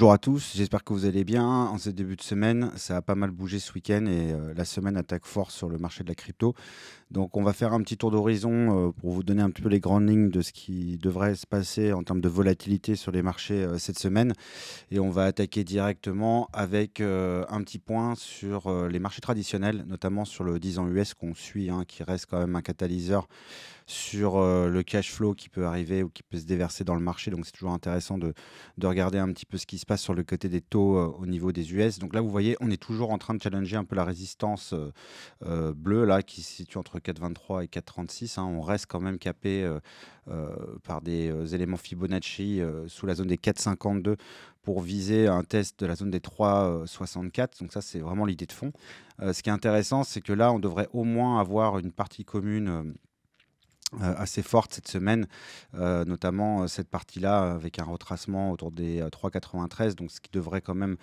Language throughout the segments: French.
Bonjour à tous, j'espère que vous allez bien. En ce début de semaine, ça a pas mal bougé ce week-end et euh, la semaine attaque fort sur le marché de la crypto. Donc on va faire un petit tour d'horizon euh, pour vous donner un petit peu les grandes lignes de ce qui devrait se passer en termes de volatilité sur les marchés euh, cette semaine. Et on va attaquer directement avec un petit point sur les marchés traditionnels, notamment sur le 10 ans US qu'on suit, hein, qui reste quand même un catalyseur sur euh, le cash flow qui peut arriver ou qui peut se déverser dans le marché. Donc c'est toujours intéressant de, regarder un petit peu ce qui se passe sur le côté des taux euh, au niveau des US. Donc là, vous voyez, on est toujours en train de challenger un peu la résistance euh, bleue là qui se situe entre 4,23 et 4,36. Hein. On reste quand même capé par des éléments Fibonacci sous la zone des 4,52 pour viser un test de la zone des 3,64. Donc ça, c'est vraiment l'idée de fond. ce qui est intéressant, c'est que là, on devrait au moins avoir une partie commune euh, assez forte cette semaine, euh, notamment euh, cette partie-là avec un retracement autour des 3,93, donc ce qui devrait quand même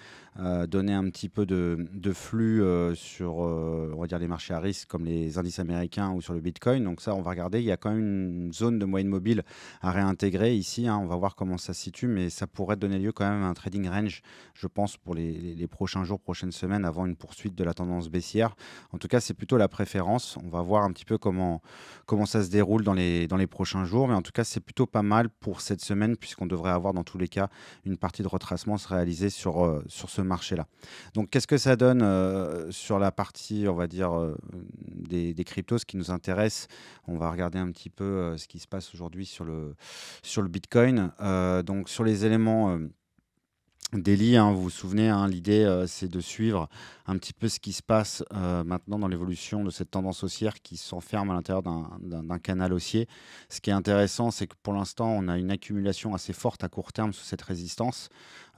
donner un petit peu de, flux sur, on va dire les marchés à risque comme les indices américains ou sur le Bitcoin. Donc ça, on va regarder. Il y a quand même une zone de moyenne mobile à réintégrer ici. Hein. on va voir comment ça se situe, mais ça pourrait donner lieu quand même à un trading range, je pense, pour les, les prochains jours, prochaines semaines, avant une poursuite de la tendance baissière. En tout cas, c'est plutôt la préférence. On va voir un petit peu comment comment ça se déroule dans les, dans les prochains jours. Mais en tout cas, c'est plutôt pas mal pour cette semaine, puisqu'on devrait avoir dans tous les cas une partie de retracement se réaliser sur, euh, sur ce marché-là. Donc, qu'est-ce que ça donne euh, sur la partie, on va dire, euh, des, des, cryptos qui nous intéresse On va regarder un petit peu ce qui se passe aujourd'hui sur le, sur le Bitcoin. donc, sur les éléments. Daily, hein, vous vous souvenez, hein, l'idée c'est de suivre un petit peu ce qui se passe euh, maintenant dans l'évolution de cette tendance haussière qui s'enferme à l'intérieur d'un canal haussier. Ce qui est intéressant, c'est que pour l'instant, on a une accumulation assez forte à court terme sous cette résistance.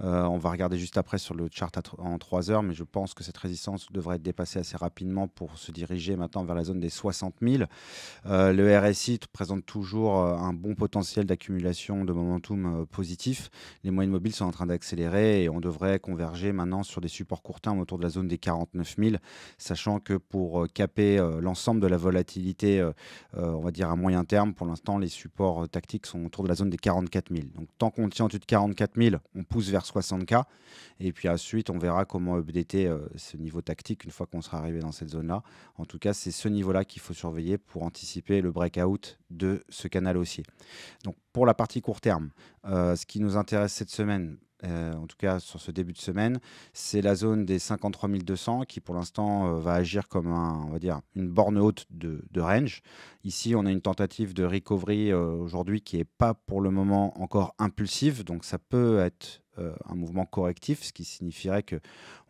Euh, on va regarder juste après sur le chart en 3 heures, mais je pense que cette résistance devrait être dépassée assez rapidement pour se diriger maintenant vers la zone des 60 000. Euh, le RSI présente toujours un bon potentiel d'accumulation de momentum positif. Les moyennes mobiles sont en train d'accélérer et on devrait converger maintenant sur des supports court terme autour de la zone des 49 000, sachant que pour euh, caper euh, l'ensemble de la volatilité, euh, on va dire à moyen terme, pour l'instant, les supports tactiques sont autour de la zone des 44 000. Donc tant qu'on tient au-dessus de 44 000, on pousse vers 60K, et puis ensuite, on verra comment updater ce niveau tactique une fois qu'on sera arrivé dans cette zone-là. En tout cas, c'est ce niveau-là qu'il faut surveiller pour anticiper le breakout de ce canal haussier. Donc pour la partie court terme, ce qui nous intéresse cette semaine, euh, en tout cas sur ce début de semaine, c'est la zone des 53 200 qui pour l'instant euh, va agir comme on va dire, une borne haute de, range. Ici, on a une tentative de recovery euh, aujourd'hui qui n'est pas pour le moment encore impulsive, donc ça peut être euh, un mouvement correctif, ce qui signifierait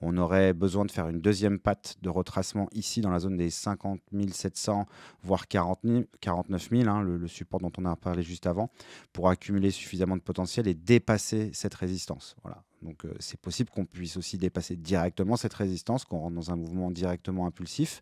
qu'on aurait besoin de faire une deuxième patte de retracement ici dans la zone des 50 700, voire 40 49 000, le, le, support dont on a parlé juste avant, pour accumuler suffisamment de potentiel et dépasser cette résistance. Voilà. Donc euh, c'est possible qu'on puisse aussi dépasser directement cette résistance, qu'on rentre dans un mouvement directement impulsif.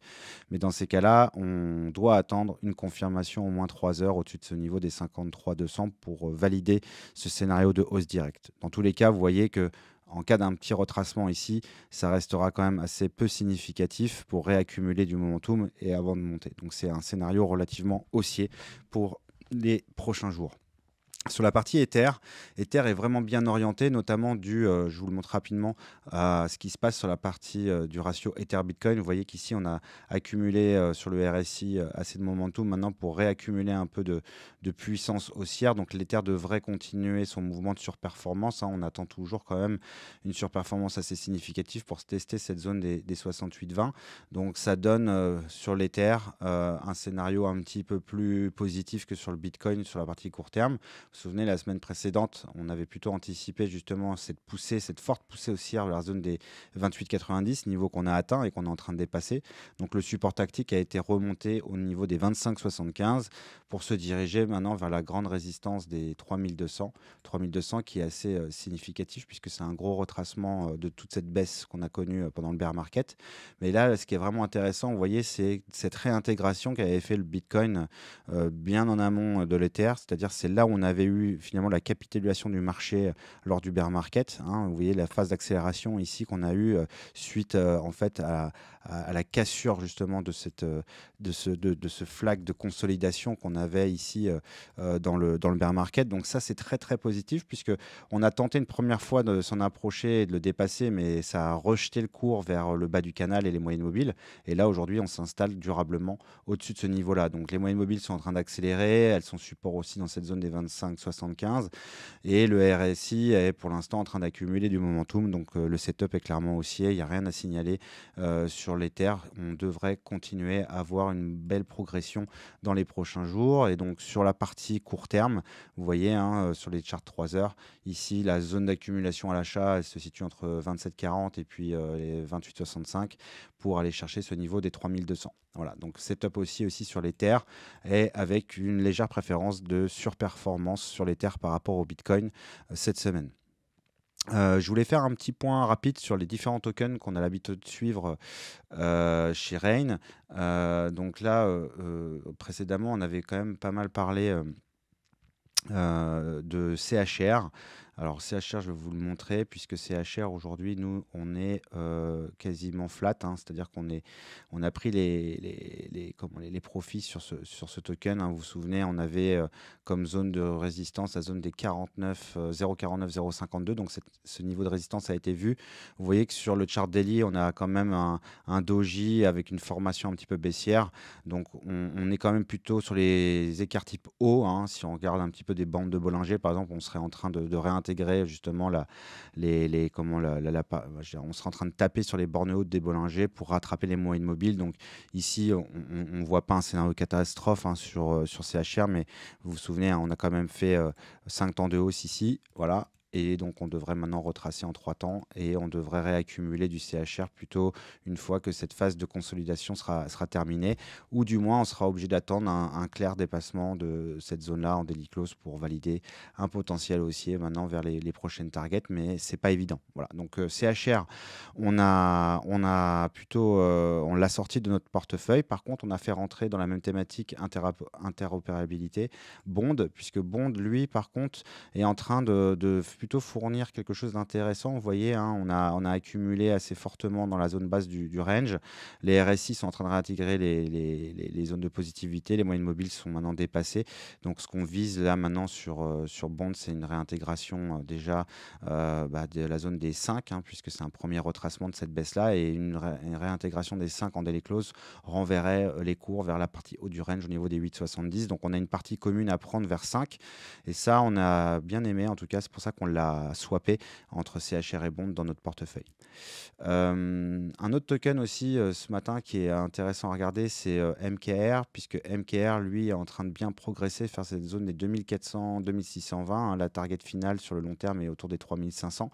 Mais dans ces cas-là, on doit attendre une confirmation au moins 3 heures au-dessus de ce niveau des 53-200 pour euh, valider ce scénario de hausse directe. Dans tous les cas, vous voyez que en cas d'un petit retracement ici, ça restera quand même assez peu significatif pour réaccumuler du momentum et avant de monter. Donc c'est un scénario relativement haussier pour les prochains jours. Sur la partie Ether, Ether est vraiment bien orienté, notamment dû, euh, je vous le montre rapidement, à ce qui se passe sur la partie euh, du ratio Ether-Bitcoin. Vous voyez qu'ici, on a accumulé euh, sur le RSI assez de momentum maintenant pour réaccumuler un peu de, puissance haussière. Donc l'Ether devrait continuer son mouvement de surperformance. Hein. On attend toujours quand même une surperformance assez significative pour tester cette zone des, des 68-20. Donc ça donne sur l'Ether un scénario un petit peu plus positif que sur le Bitcoin sur la partie court terme souvenez, la semaine précédente, on avait plutôt anticipé justement cette poussée, cette forte poussée haussière vers la zone des 28,90, niveau qu'on a atteint et qu'on est en train de dépasser. Donc le support tactique a été remonté au niveau des 25,75 pour se diriger maintenant vers la grande résistance des 3200. 3200 qui est assez euh, significatif puisque c'est un gros retracement euh, de toute cette baisse qu'on a connue euh, pendant le bear market. Mais là, ce qui est vraiment intéressant, vous voyez, c'est cette réintégration qu'avait fait le Bitcoin bien en amont de l'ETR, c'est-à-dire c'est là où on avait eu finalement la capitulation du marché euh, lors du bear market. Hein. vous voyez la phase d'accélération ici qu'on a eu euh, suite euh, en fait à, à, la cassure justement de, cette, euh, de, ce, de, de ce flag de consolidation qu'on avait ici euh, euh, dans, le, dans le bear market. Donc ça, c'est très très positif puisque on a tenté une première fois de s'en approcher et de le dépasser, mais ça a rejeté le cours vers le bas du canal et les moyennes mobiles. Et là, aujourd'hui, on s'installe durablement au-dessus de ce niveau-là. Donc les moyennes mobiles sont en train d'accélérer, elles sont support aussi dans cette zone des 25-75. Et le RSI est pour l'instant en train d'accumuler du momentum. Donc le setup est clairement haussier, il n'y a rien à signaler euh, sur les terres, on devrait continuer à avoir une belle progression dans les prochains jours. Et donc sur la partie court terme, vous voyez hein, euh, sur les charts 3 heures, ici la zone d'accumulation à l'achat se situe entre 27,40 et puis euh, les 28,65 pour aller chercher ce niveau des 3200. Voilà, donc c'est top aussi, aussi sur les terres et avec une légère préférence de surperformance sur les terres par rapport au Bitcoin euh, cette semaine. Euh, je voulais faire un petit point rapide sur les différents tokens qu'on a l'habitude de suivre euh, chez Rain. Euh, donc là, précédemment, on avait quand même pas mal parlé de CHR. Alors CHR, je vais vous le montrer, puisque CHR, aujourd'hui, nous, on est euh, quasiment flat, hein. c'est-à-dire qu'on est, on a pris les, les, les, les, profits sur ce, sur ce token. Hein. vous vous souvenez, on avait euh, comme zone de résistance la zone des 49, 0,49, 0,52, donc ce niveau de résistance a été vu. Vous voyez que sur le chart daily, on a quand même un, doji avec une formation un petit peu baissière, donc on, est quand même plutôt sur les écarts type haut. Hein. si on regarde un petit peu des bandes de Bollinger, par exemple, on serait en train de, de réintégrer justement la, les, comment la, la, la, bah, on sera en train de taper sur les bornes hautes des Bollinger pour rattraper les moyennes mobiles. Donc ici, on voit pas un scénario catastrophe hein, sur, euh, sur CHR, mais vous vous souvenez, hein, on a quand même fait 5 euh, temps de hausse ici. Voilà, et donc, on devrait maintenant retracer en trois temps et on devrait réaccumuler du CHR plutôt une fois que cette phase de consolidation sera, sera terminée. Ou du moins, on sera obligé d'attendre un, clair dépassement de cette zone-là en daily close pour valider un potentiel haussier maintenant vers les, prochaines targets. Mais c'est pas évident. Voilà. Donc, euh, CHR, on a, on a plutôt, euh, on l'a sorti de notre portefeuille. Par contre, on a fait rentrer dans la même thématique interopérabilité Bond, puisque Bond, lui, par contre, est en train de, de plutôt fournir quelque chose d'intéressant. Vous voyez, hein, on, a, on a accumulé assez fortement dans la zone basse du, range. Les RSI sont en train de réintégrer les, zones de positivité. Les moyennes mobiles sont maintenant dépassées. Donc, ce qu'on vise là maintenant sur, euh, sur Bond, c'est une réintégration euh, déjà euh, bah, de la zone des 5, hein, puisque c'est un premier retracement de cette baisse-là. Et une, réintégration des 5 en délai close renverrait les cours vers la partie haut du range au niveau des 8,70. Donc, on a une partie commune à prendre vers 5. Et ça, on a bien aimé. En tout cas, c'est pour ça qu'on l'a swappé entre CHR et Bond dans notre portefeuille. Euh, un autre token aussi euh, ce matin qui est intéressant à regarder, c'est euh, MKR, puisque MKR, lui, est en train de bien progresser, faire cette zone des 2400-2620. Hein, la target finale sur le long terme est autour des 3500.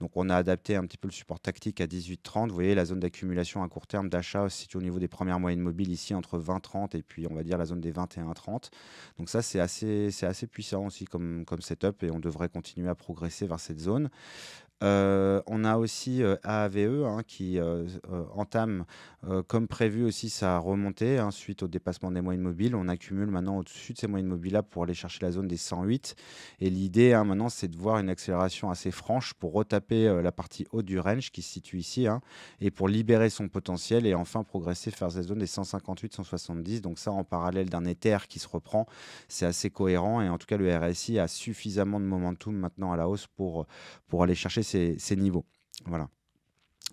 Donc on a adapté un petit peu le support tactique à 18,30. Vous voyez, la zone d'accumulation à court terme d'achat aussi au niveau des premières moyennes mobiles ici entre 20,30 et puis on va dire la zone des 21,30. Donc ça, c'est assez, assez puissant aussi comme, comme setup et on devrait continuer à progresser vers cette zone. Euh, on a aussi euh, AAVE hein, qui euh, entame, comme prévu aussi, sa remontée hein, suite au dépassement des moyennes mobiles. On accumule maintenant au-dessus de ces moyennes mobiles-là pour aller chercher la zone des 108. Et l'idée hein, maintenant, c'est de voir une accélération assez franche pour retaper la partie haute du range qui se situe ici et pour libérer son potentiel et enfin progresser vers cette zone des 158-170. Donc ça, en parallèle d'un Ether qui se reprend, c'est assez cohérent. Et en tout cas, le RSI a suffisamment de momentum maintenant à la hausse pour, pour aller chercher ces, niveaux. Voilà.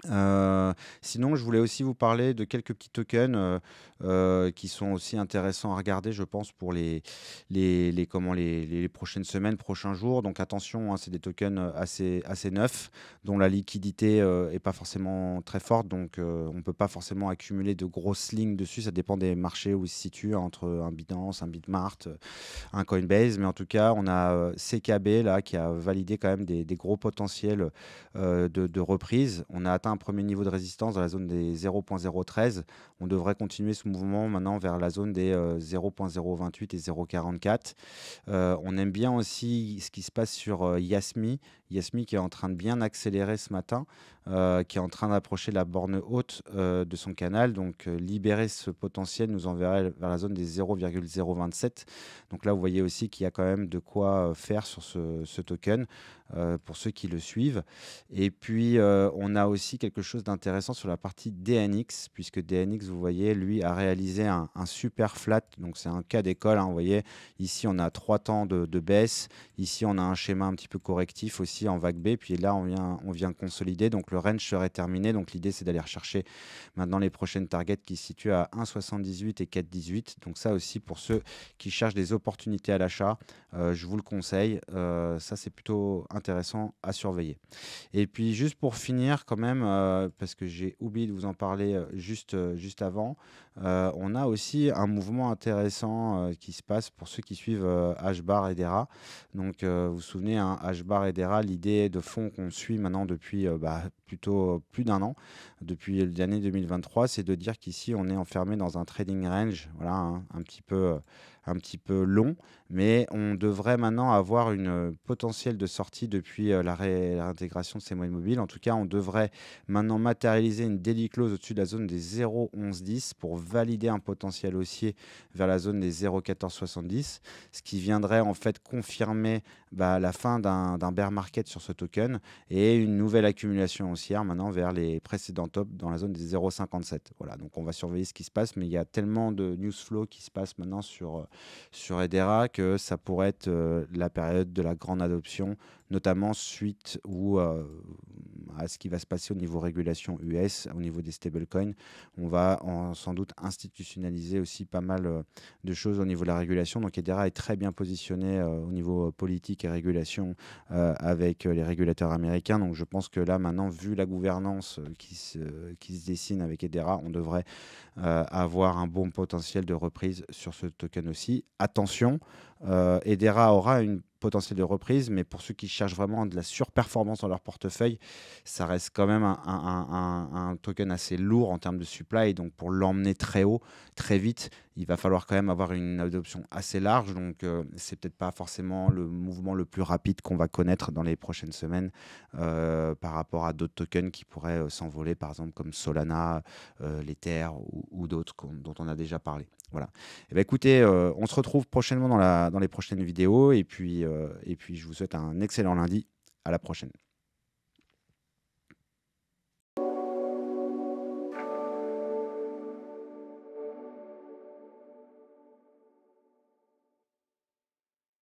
Euh, sinon, je voulais aussi vous parler de quelques petits tokens euh, euh, qui sont aussi intéressants à regarder, je pense, pour les, les, les les, prochaines semaines, prochains jours. Donc attention, hein, c'est des tokens assez, assez neufs, dont la liquidité est pas forcément très forte. Donc on ne peut pas forcément accumuler de grosses lignes dessus. Ça dépend des marchés où ils se situent, hein, entre un Binance, un Bitmart, un Coinbase. Mais en tout cas, on a CKB là, qui a validé quand même des, gros potentiels de, de reprise. On a atteint un premier niveau de résistance dans la zone des 0.013, on devrait continuer ce mouvement maintenant vers la zone des 0.028 euh, et 0.44. Euh, on aime bien aussi ce qui se passe sur euh, Yasmi, Yasmi qui est en train de bien accélérer ce matin. Euh, qui est en train d'approcher la borne haute euh, de son canal. Donc euh, libérer ce potentiel nous enverrait vers la zone des 0,027. Donc là, vous voyez aussi qu'il y a quand même de quoi faire sur ce, token pour ceux qui le suivent. Et puis, on a aussi quelque chose d'intéressant sur la partie DNX, puisque DNX, vous voyez, lui a réalisé un, super flat. Donc c'est un cas d'école. Hein, vous voyez, ici, on a trois temps de, baisse. Ici, on a un schéma un petit peu correctif aussi en vague B. Puis là, on vient, on vient consolider. Donc le range serait terminé. Donc l'idée, c'est d'aller rechercher maintenant les prochaines targets qui se situent à 1,78 et 4,18. Donc ça aussi, pour ceux qui cherchent des opportunités à l'achat, euh, je vous le conseille. Euh, ça, c'est plutôt intéressant à surveiller. Et puis juste pour finir, quand même, euh, parce que j'ai oublié de vous en parler juste, juste avant, euh, on a aussi un mouvement intéressant euh, qui se passe pour ceux qui suivent euh, HBAR et DERA. Donc, vous vous souvenez, hein, HBAR et DERA, l'idée de fond qu'on suit maintenant depuis bah, plutôt plus d'un an, depuis l'année 2023, c'est de dire qu'ici, on est enfermé dans un trading range, voilà, hein, un petit peu un petit peu long, mais on devrait maintenant avoir une euh, potentiel de sortie depuis euh, la, réintégration de ces moyens mobiles. En tout cas, on devrait maintenant matérialiser une daily close au-dessus de la zone des 0,1110 pour valider un potentiel haussier vers la zone des 0,1470, ce qui viendrait en fait confirmer bah, la fin d'un bear market sur ce token et une nouvelle accumulation haussière maintenant vers les précédents tops dans la zone des 0,57. Voilà, donc on va surveiller ce qui se passe, mais il y a tellement de news flow qui se passe maintenant sur euh, sur Edera, que ça pourrait être euh, la période de la grande adoption, notamment suite ou euh, à ce qui va se passer au niveau régulation US, au niveau des stablecoins. On va sans doute institutionnaliser aussi pas mal euh, de choses au niveau de la régulation. Donc Edera est très bien positionné euh, au niveau euh, politique et régulation avec les régulateurs américains. Donc je pense que là maintenant, vu la gouvernance qui se, qui se dessine avec Edera, on devrait avoir un bon potentiel de reprise sur ce token aussi. Attention, Edera aura une potentiel de reprise, mais pour ceux qui cherchent vraiment de la surperformance dans leur portefeuille, ça reste quand même un, token assez lourd en termes de supply. Donc pour l'emmener très haut, très vite, il va falloir quand même avoir une adoption assez large. Donc, euh, c'est peut-être pas forcément le mouvement le plus rapide qu'on va connaître dans les prochaines semaines euh, par rapport à d'autres tokens qui pourraient euh, s'envoler, par exemple comme Solana, l'Ether ou, ou d'autres dont on a déjà parlé. Voilà. et eh ben, écoutez, on se retrouve prochainement dans, la, dans les prochaines vidéos et puis, et puis je vous souhaite un excellent lundi. À la prochaine.